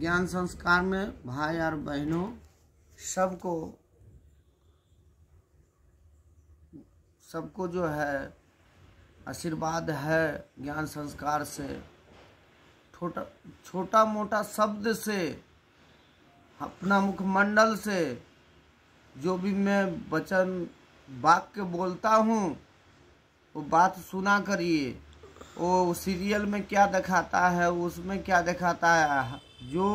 ज्ञान संस्कार में भाई और बहनों सबको सबको जो है आशीर्वाद है ज्ञान संस्कार से छोटा छोटा मोटा शब्द से अपना मुखमंडल से जो भी मैं वचन वाक्य बोलता हूँ वो बात सुना करिए वो सीरियल में क्या दिखाता है उसमें क्या दिखाता है जो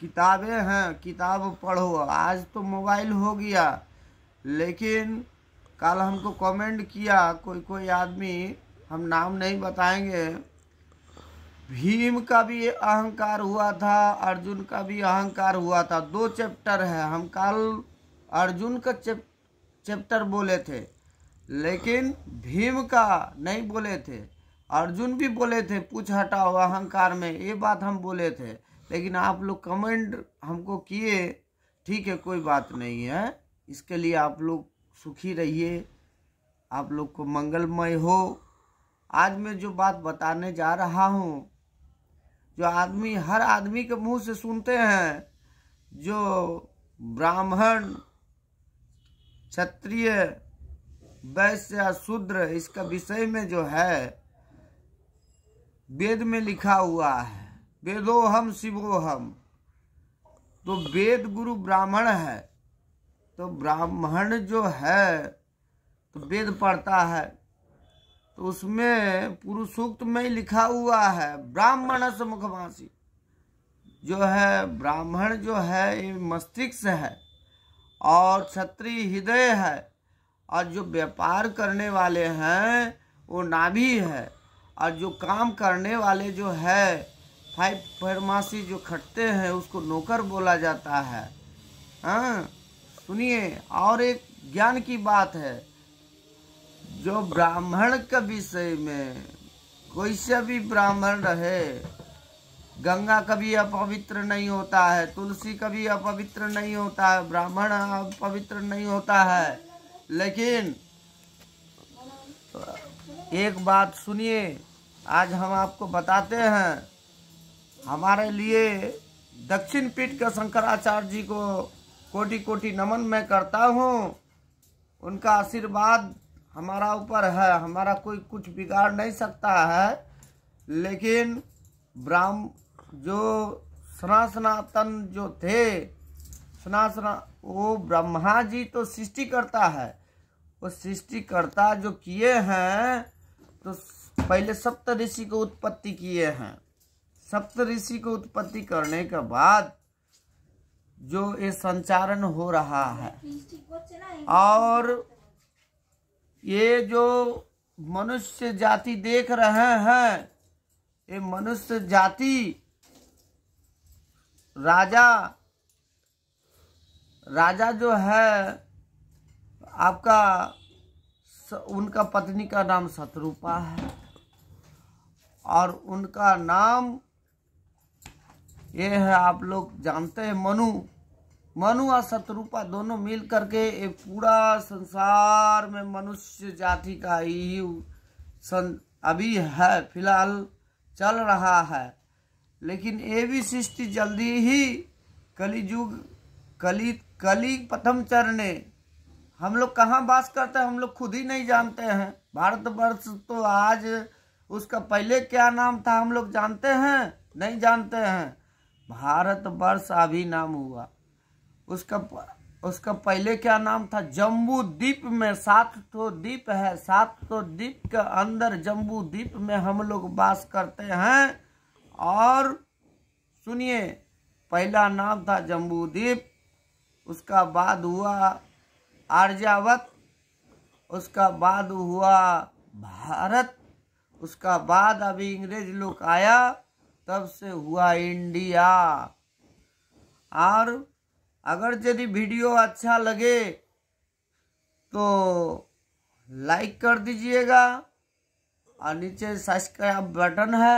किताबें हैं किताब पढ़ो आज तो मोबाइल हो गया लेकिन कल हमको कमेंट किया कोई कोई आदमी हम नाम नहीं बताएंगे भीम का भी अहंकार हुआ था अर्जुन का भी अहंकार हुआ था दो चैप्टर है हम कल अर्जुन का चैप चैप्टर बोले थे लेकिन भीम का नहीं बोले थे अर्जुन भी बोले थे पूछ हटाओ अहंकार में ये बात हम बोले थे लेकिन आप लोग कमेंट हमको किए ठीक है कोई बात नहीं है इसके लिए आप लोग सुखी रहिए आप लोग को मंगलमय हो आज मैं जो बात बताने जा रहा हूँ जो आदमी हर आदमी के मुंह से सुनते हैं जो ब्राह्मण क्षत्रिय वैश्य शूद्र इसका विषय में जो है वेद में लिखा हुआ है वेदो हम शिवो हम तो वेद गुरु ब्राह्मण है तो ब्राह्मण जो है तो वेद पढ़ता है तो उसमें पुरुषोक्त में लिखा हुआ है ब्राह्मण मुखवासी जो है ब्राह्मण जो है ये मस्तिष्क है और क्षत्रिय हृदय है और जो व्यापार करने वाले हैं वो नाभि है और जो काम करने वाले जो है फाइव फरमासी जो खटते हैं उसको नौकर बोला जाता है हाँ सुनिए और एक ज्ञान की बात है जो ब्राह्मण के विषय में कोई से भी ब्राह्मण रहे गंगा कभी अपवित्र नहीं होता है तुलसी कभी अपवित्र नहीं होता है ब्राह्मण अपवित्र नहीं होता है लेकिन एक बात सुनिए आज हम आपको बताते हैं हमारे लिए दक्षिण पीठ के शंकराचार्य जी को कोटि कोटि नमन मैं करता हूँ उनका आशीर्वाद हमारा ऊपर है हमारा कोई कुछ बिगाड़ नहीं सकता है लेकिन ब्राह्म जो सनातन जो थे सना वो ब्रह्मा जी तो सृष्टि करता है वो सृष्टि करता जो किए हैं तो पहले सप्त ऋषि को उत्पत्ति किए हैं सप्तऋषि को उत्पत्ति करने के बाद जो ये संचारण हो रहा है और ये जो मनुष्य जाति देख रहे हैं ये मनुष्य जाति राजा राजा जो है आपका उनका पत्नी का नाम शत्रुपा है और उनका नाम ये है आप लोग जानते हैं मनु मनु और शत्रुपा दोनों मिल करके एक पूरा संसार में मनुष्य जाति का ही सं अभी है फिलहाल चल रहा है लेकिन ये भी सृष्टि जल्दी ही कलिजुग कली कली प्रथम चरण हम लोग कहाँ बास करते हैं हम लोग खुद ही नहीं जानते हैं भारतवर्ष तो आज उसका पहले क्या नाम था हम लोग जानते हैं नहीं जानते हैं भारतवर्ष अभी नाम हुआ उसका उसका पहले क्या नाम था जम्बू द्वीप में सात तो द्वीप है सात तो द्वीप के अंदर जम्बू द्वीप में हम लोग वास करते हैं और सुनिए पहला नाम था जम्बू द्वीप उसका बाद हुआ आर्यावत उसका बाद हुआ भारत उसका बाद अभी अंग्रेज लोग आया तब से हुआ इंडिया और अगर यदि वीडियो अच्छा लगे तो लाइक कर दीजिएगा और नीचे सब्सक्राइब बटन है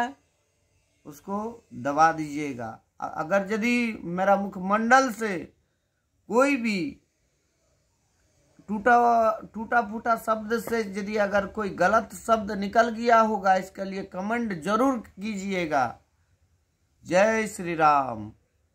उसको दबा दीजिएगा अगर यदि मेरा मुखमंडल से कोई भी टूटा टूटा फूटा शब्द से यदि अगर कोई गलत शब्द निकल गया होगा इसके लिए कमेंट जरूर कीजिएगा जय श्री राम